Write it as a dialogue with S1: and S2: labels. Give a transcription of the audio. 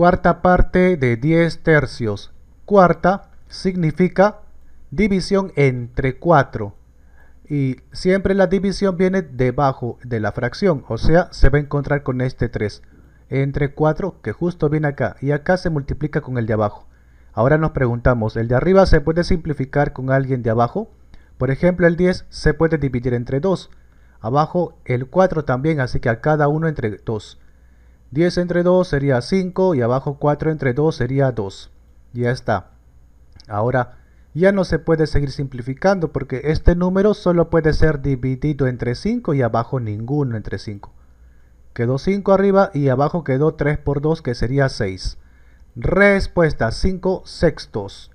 S1: cuarta parte de 10 tercios. Cuarta significa división entre 4. Y siempre la división viene debajo de la fracción, o sea, se va a encontrar con este 3. Entre 4, que justo viene acá, y acá se multiplica con el de abajo. Ahora nos preguntamos, ¿el de arriba se puede simplificar con alguien de abajo? Por ejemplo, el 10 se puede dividir entre 2. Abajo el 4 también, así que a cada uno entre 2. 10 entre 2 sería 5 y abajo 4 entre 2 sería 2. Ya está. Ahora, ya no se puede seguir simplificando porque este número solo puede ser dividido entre 5 y abajo ninguno entre 5. Quedó 5 arriba y abajo quedó 3 por 2 que sería 6. Respuesta 5 sextos.